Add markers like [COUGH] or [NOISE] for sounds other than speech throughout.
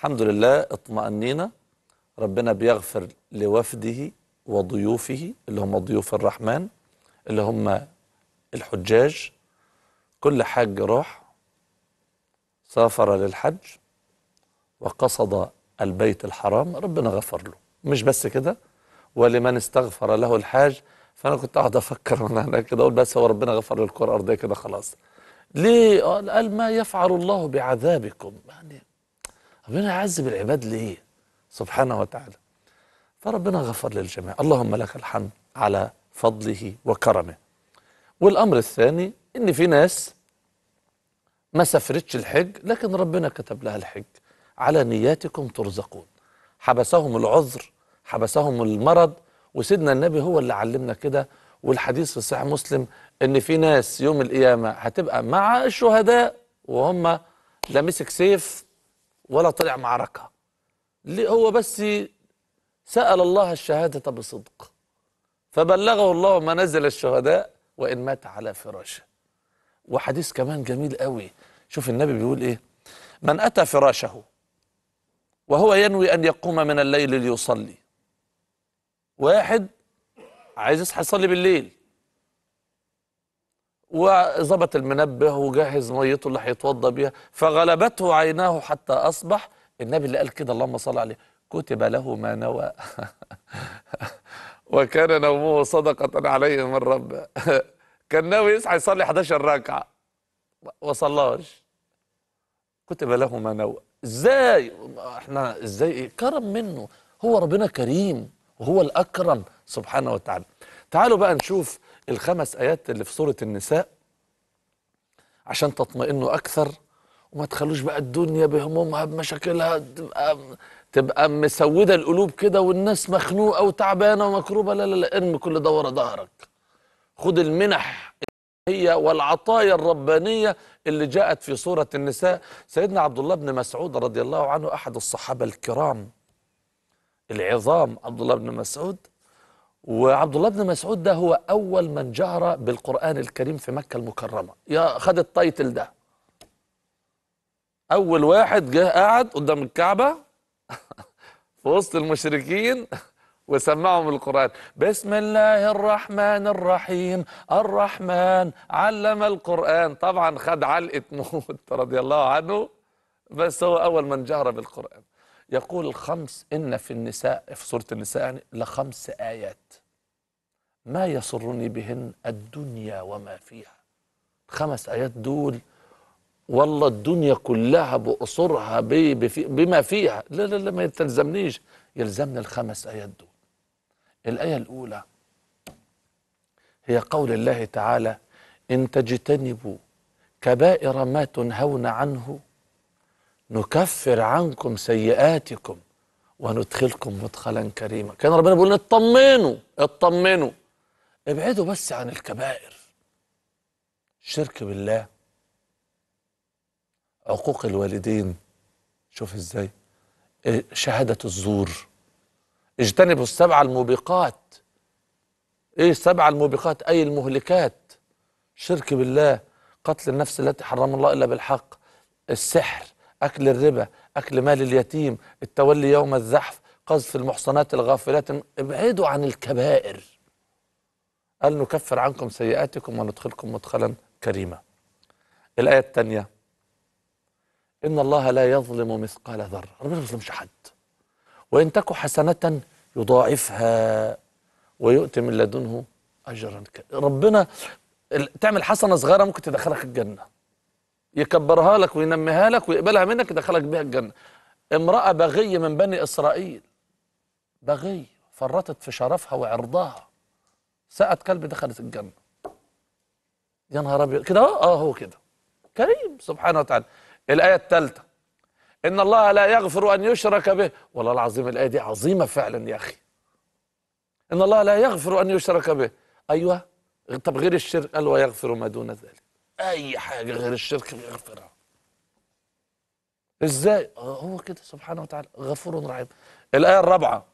الحمد لله اطمأنينا ربنا بيغفر لوفده وضيوفه اللي هم ضيوف الرحمن اللي هم الحجاج كل حاج راح سافر للحج وقصد البيت الحرام ربنا غفر له مش بس كده ولمن استغفر له الحاج فانا كنت اقعد افكر وانا هناك كده اقول بس هو ربنا غفر للكره الارضيه كده خلاص ليه قال ما يفعل الله بعذابكم يعني ربنا يعذب العباد ليه سبحانه وتعالى فربنا غفر للجميع اللهم لك الحمد على فضله وكرمه والأمر الثاني إن في ناس ما سافرتش الحج لكن ربنا كتب لها الحج على نياتكم ترزقون حبسهم العذر حبسهم المرض وسيدنا النبي هو اللي علمنا كده والحديث في صحيح مسلم ان في ناس يوم القيامه هتبقى مع الشهداء وهم لمسك سيف ولا طلع معركة هو بس سأل الله الشهادة بصدق فبلغه الله ما نزل الشهداء وإن مات على فراشه وحديث كمان جميل قوي شوف النبي بيقول إيه من أتى فراشه وهو ينوي أن يقوم من الليل ليصلي واحد عايز يصحى يصلي بالليل وظبط المنبه وجهز ميته اللي هيتوضى بيها فغلبته عيناه حتى اصبح النبي اللي قال كده اللهم صل عليه كتب له ما نوى [LAUGHS] وكان نومه صدقة عليه من ربه [LAUGHS] كان ناوي يصحى يصلي 11 ركعة وصلاش كتب له ما نوى ازاي احنا ازاي كرم منه هو ربنا كريم وهو الاكرم سبحانه وتعالى تعالوا بقى نشوف الخمس آيات اللي في سورة النساء عشان تطمئنوا أكثر وما تخلوش بقى الدنيا بهمومها بمشاكلها تبقى تبقى مسوده القلوب كده والناس مخنوقه وتعبانه ومكروبه لا لا لا ارمي كل ده ورا ظهرك خد المنح هي والعطايا الربانيه اللي جاءت في سوره النساء سيدنا عبد الله بن مسعود رضي الله عنه احد الصحابه الكرام العظام عبد الله بن مسعود وعبد الله بن مسعود ده هو أول من جهر بالقرآن الكريم في مكة المكرمة يا خد التايتل ده أول واحد جه قعد قدام الكعبة [LAUGHS] في وسط المشركين وسمعهم القرآن بسم الله الرحمن الرحيم الرحمن علم القرآن طبعا خد علقة موت رضي الله عنه بس هو أول من جهر بالقرآن يقول الخمس إن في النساء في سورة النساء يعني لخمس آيات ما يسرني بهن الدنيا وما فيها خمس آيات دول والله الدنيا كلها بأسرها بما فيها لا لا لا ما تلزمنيش يلزمنا الخمس آيات دول الآية الأولى هي قول الله تعالى إن تجتنبوا كبائر ما تنهون عنه نكفر عنكم سيئاتكم وندخلكم مدخلا كريما كان ربنا بيقول اطمنوا اطمنوا ابعدوا بس عن الكبائر الشرك بالله عقوق الوالدين شوف ازاي إيه، شهادة الزور اجتنبوا السبع الموبقات ايه السبع الموبقات اي المهلكات شرك بالله قتل النفس التي حرم الله الا بالحق السحر أكل الربا أكل مال اليتيم التولي يوم الزحف قذف المحصنات الغافلات ابعدوا عن الكبائر قال نكفر عنكم سيئاتكم وندخلكم مدخلا كريما الآية الثانية إن الله لا يظلم مثقال ذرة ربنا ما يظلمش حد وإن تك حسنة يضاعفها ويؤتي من لدنه أجرا ربنا تعمل حسنة صغيرة ممكن تدخلك الجنة يكبرها لك وينميها لك ويقبلها منك يدخلك بها الجنة امرأة بغية من بني إسرائيل بغي فرطت في شرفها وعرضها سأت كلب دخلت الجنة يا نهار أبيض كده اه هو كده كريم سبحانه وتعالى الآية الثالثة إن الله لا يغفر أن يشرك به والله العظيم الآية دي عظيمة فعلا يا أخي إن الله لا يغفر أن يشرك به أيوه طب غير الشرك قال ويغفر ما دون ذلك اي حاجه غير الشرك بيغفرها ازاي آه، هو كده سبحانه وتعالى غفور رحيم الايه الرابعه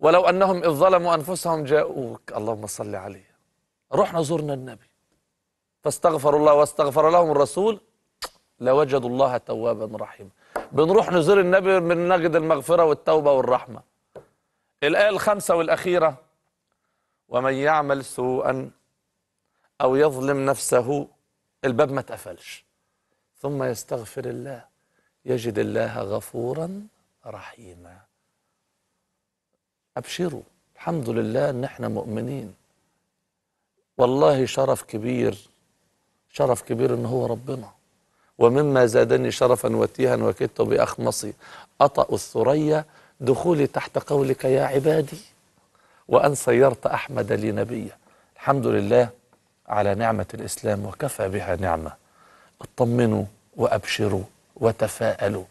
ولو انهم اذ ظلموا انفسهم جاءوك اللهم صل عليه رحنا زرنا النبي فاستغفروا الله واستغفر لهم الرسول لوجدوا الله توابا رحيما بنروح نزور النبي من نجد المغفره والتوبه والرحمه الايه الخامسه والاخيره ومن يعمل سوءا أو يظلم نفسه الباب ما اتقفلش ثم يستغفر الله يجد الله غفورا رحيما أبشروا الحمد لله إن احنا مؤمنين والله شرف كبير شرف كبير إن هو ربنا ومما زادني شرفا وتيها وكدت بأخمصي أطأ الثريا دخولي تحت قولك يا عبادي وأن صيرت أحمد لي نبيا الحمد لله على نعمة الإسلام وكفى بها نعمة اطمنوا وأبشروا وتفاءلوا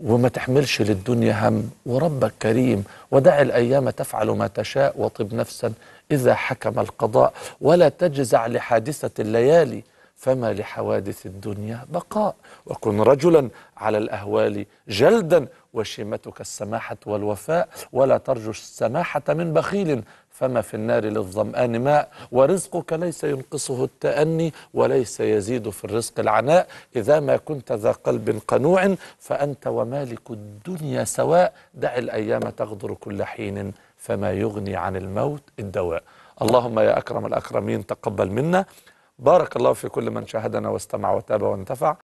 وما تحملش للدنيا هم وربك كريم ودع الأيام تفعل ما تشاء وطب نفسا إذا حكم القضاء ولا تجزع لحادثة الليالي فما لحوادث الدنيا بقاء وكن رجلا على الأهوال جلدا وشيمتك السماحة والوفاء ولا ترجو السماحة من بخيل فما في النار للظمآن ماء ورزقك ليس ينقصه التأني وليس يزيد في الرزق العناء إذا ما كنت ذا قلب قنوع فأنت ومالك الدنيا سواء دع الأيام تغدر كل حين فما يغني عن الموت الدواء اللهم يا أكرم الأكرمين تقبل منا بارك الله في كل من شاهدنا واستمع وتاب وانتفع